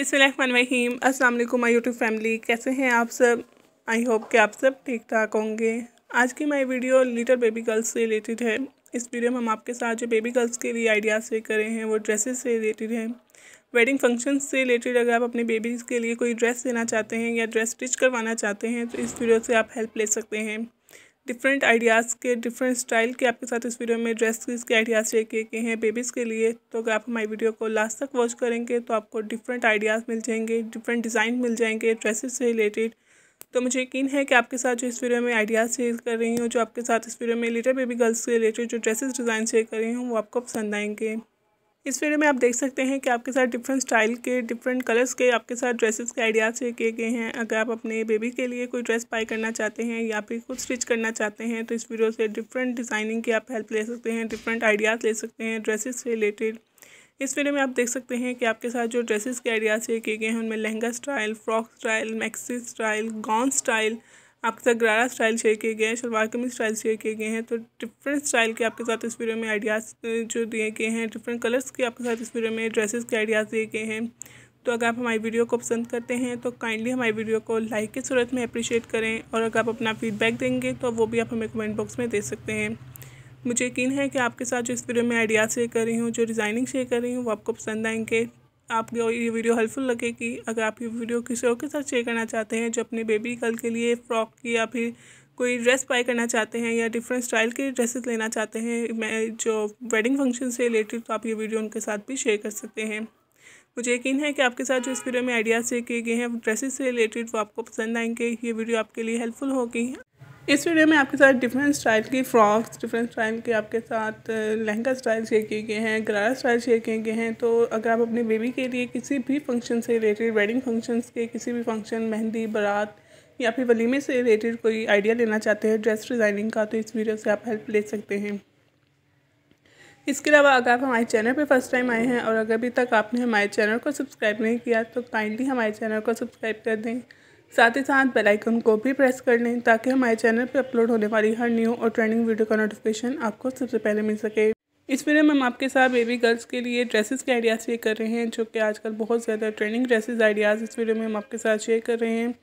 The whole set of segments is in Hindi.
बिसमीम अस्सलाम वालेकुम माय यूट्यूब फैमिली कैसे हैं आप सब आई होप कि आप सब ठीक ठाक होंगे आज की my video little baby girls से रिलेटेड है इस वीडियो में हम आपके साथ जो बेबी गर्ल्स के लिए आइडियाज़ शेयर करें हैं वो ड्रेसेस से रिलेटेड हैं वेडिंग फंक्शन से रिलेटेड अगर आप अपने बेबीज़ के लिए कोई ड्रेस देना चाहते हैं या ड्रेस स्टिच करवाना चाहते हैं तो इस वीडियो से आप हेल्प ले सकते हैं डिफरेंट आइडियाज़ के डिफरेंट स्टाइल के आपके साथ इस वीडियो में ड्रेस के आइडियाज़ शेयर किए गए हैं बेबीज़ के लिए तो अगर आप हमारी वीडियो को लास्ट तक वॉच करेंगे तो आपको डिफरेंट आइडियाज़ मिल जाएंगे डिफरेंट डिज़ाइन मिल जाएंगे ड्रेसेस से रिलेटेड तो मुझे यकीन है कि आपके साथ जो इस वीडियो में आइडियाज़ शेयर कर रही हूँ जो आपके साथ इस वीडियो में लिटर बेबी गर्ल्स से रिलेटेड जो ड्रेसेस डिज़ाइन शेयर कर रही हूँ वो आपको पसंद आएंगे इस वीडियो में आप देख सकते हैं कि आपके साथ डिफरेंट स्टाइल के डिफरेंट कलर्स के आपके साथ ड्रेसेस के आइडियाज़ शेयर किए गए हैं अगर आप अपने बेबी के लिए कोई ड्रेस बाई करना चाहते हैं या फिर कुछ स्टिच करना चाहते हैं तो इस वीडियो से डिफरेंट डिज़ाइनिंग की आप हेल्प ले सकते हैं डिफरेंट आइडियाज़ ले सकते हैं ड्रेसेस से रिलेटेड इस वीडियो में आप देख सकते हैं कि आपके साथ जो ड्रेसेस के आइडियाज़ शेयर किए गए हैं उनमें lehenga style frock style maxi style gown style आपके साथ गरारा स्टाइल शेयर किए गए हैं शलवार कमीज स्टाइल शेयर किए गए हैं तो डिफरेंट स्टाइल के आपके साथ इस वीडियो में आइडियाज़ जो दिए गए हैं डिफरेंट कलर्स के आपके साथ इस वीडियो में ड्रेसेस के आइडियाज़ दिए गए हैं तो अगर आप हमारी वीडियो को पसंद करते हैं तो काइंडली हमारी वीडियो को लाइक की सूरत में अप्रिशिएट करें और अगर आप अपना फीडबैक देंगे तो वो भी आप हमें कमेंट बॉक्स में दे सकते हैं मुझे यकीन है कि आपके साथ जो इस वीडियो में आइडियाज़ शेयर कर रही हूँ जो डिज़ाइनिंग शेयर कर रही हूँ वो आपको पसंद आएंगे आपको ये वीडियो हेल्पफुल लगेगी अगर आप ये वीडियो किसी और के साथ शेयर करना चाहते हैं जो अपने बेबी गर्ल के लिए फ्रॉक की या फिर कोई ड्रेस बाई करना चाहते हैं या डिफरेंट स्टाइल के ड्रेसेस लेना चाहते हैं मैं जो वेडिंग फंक्शन से रिलेटेड तो आप ये वीडियो उनके साथ भी शेयर कर सकते हैं मुझे यकीन है कि आपके साथ जो इस वीडियो में आइडियाज़ शेयर किए गए हैं ड्रेसेस से रिलेटेड वो आपको पसंद आएंगे ये वीडियो आपके लिए हेल्पफुल होगी इस वीडियो में आपके साथ डिफरेंट स्टाइल की फ्रॉक्स डिफरेंट स्टाइल के आपके साथ लहंगा स्टाइल शेयर किए गए हैं गरारा स्टाइल शेयर किए गए हैं तो अगर आप अपने बेबी के लिए किसी भी फंक्शन से रिलेटेड वेडिंग फंक्शंस के किसी भी फंक्शन मेहंदी बारात या फिर वलीमे से रिलेटेड कोई आइडिया लेना चाहते हैं ड्रेस डिज़ाइनिंग का तो इस वीडियो से आप हेल्प ले सकते हैं इसके अलावा अगर आप हमारे चैनल पर फर्स्ट टाइम आए हैं और अगर अभी तक आपने हमारे चैनल को सब्सक्राइब नहीं किया तो काइंडली हमारे चैनल को सब्सक्राइब कर दें साथ ही साथ बेल आइकन को भी प्रेस कर लें ताकि हमारे चैनल पर अपलोड होने वाली हर न्यू और ट्रेंडिंग वीडियो का नोटिफिकेशन आपको सबसे पहले मिल सके इस वीडियो में हम आपके साथ बेबी गर्ल्स के लिए ड्रेसेस के आइडियाज़ शेयर कर रहे हैं जो कि आजकल बहुत ज़्यादा ट्रेंडिंग ड्रेसेस आइडियाज़ इस वीडियो में हम आपके साथ शेयर कर रहे हैं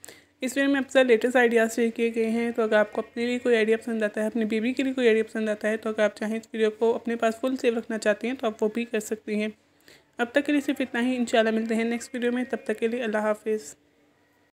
इस वीडियो में अक्सर लेटेस्ट आइडियाज़ शेयर किए गए हैं तो अगर आपको अपने लिए कोई आइडिया पसंद आता है अपनी बेबी के लिए कोई आइडिया पसंद आता है तो अगर आप चाहें इस वीडियो को अपने पास फुल सेव रखना चाहती हैं तो आप वो भी कर सकती हैं अब तक के लिए सिर्फ इतना ही इंशाल्लाह मिलते हैं नेक्स्ट वीडियो में तब तक के लिए अल्लाह हाफिज़